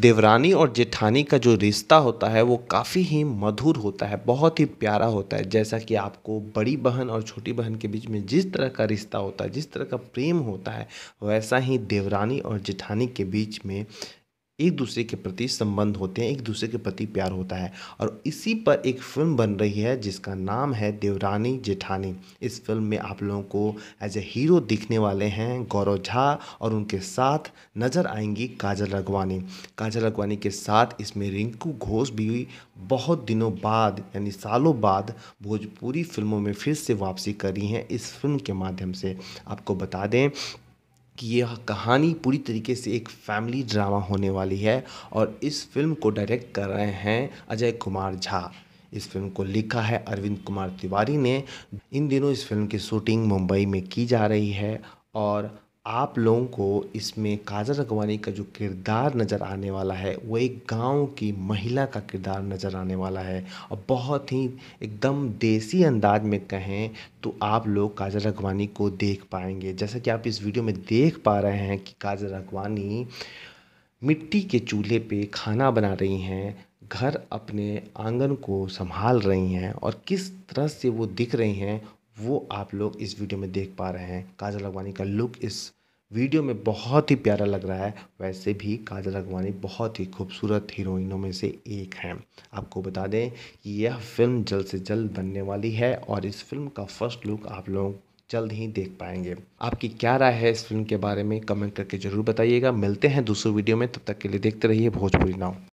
देवरानी और जेठानी का जो रिश्ता होता है वो काफ़ी ही मधुर होता है बहुत ही प्यारा होता है जैसा कि आपको बड़ी बहन और छोटी बहन के बीच में जिस तरह का रिश्ता होता है जिस तरह का प्रेम होता है वैसा ही देवरानी और जेठानी के बीच में एक दूसरे के प्रति संबंध होते हैं एक दूसरे के प्रति प्यार होता है और इसी पर एक फिल्म बन रही है जिसका नाम है देवरानी जेठानी इस फिल्म में आप लोगों को एज ए हीरो दिखने वाले हैं गौरव झा और उनके साथ नज़र आएंगी काजल रगवानी काजल रगवानी के साथ इसमें रिंकू घोष भी बहुत दिनों बाद यानी सालों बाद भोजपुरी फिल्मों में फिर से वापसी करी हैं इस फिल्म के माध्यम से आपको बता दें कि यह कहानी पूरी तरीके से एक फैमिली ड्रामा होने वाली है और इस फिल्म को डायरेक्ट कर रहे हैं अजय कुमार झा इस फिल्म को लिखा है अरविंद कुमार तिवारी ने इन दिनों इस फिल्म की शूटिंग मुंबई में की जा रही है और आप लोगों को इसमें काजल रघवानी का जो किरदार नज़र आने वाला है वो एक गांव की महिला का किरदार नज़र आने वाला है और बहुत ही एकदम देसी अंदाज में कहें तो आप लोग काजल राघवानी को देख पाएंगे जैसा कि आप इस वीडियो में देख पा रहे हैं कि काजल राघवानी मिट्टी के चूल्हे पे खाना बना रही हैं घर अपने आंगन को संभाल रही हैं और किस तरह से वो दिख रही हैं वो आप लोग इस वीडियो में देख पा रहे हैं काजल अगवानी का लुक इस वीडियो में बहुत ही प्यारा लग रहा है वैसे भी काजल अगवानी बहुत ही खूबसूरत हीरोइनों में से एक हैं आपको बता दें कि यह फिल्म जल्द से जल्द बनने वाली है और इस फिल्म का फर्स्ट लुक आप लोग जल्द ही देख पाएंगे आपकी क्या राय है इस फिल्म के बारे में कमेंट करके ज़रूर बताइएगा मिलते हैं दूसरे वीडियो में तब तक के लिए देखते रहिए भोजपुरी नाव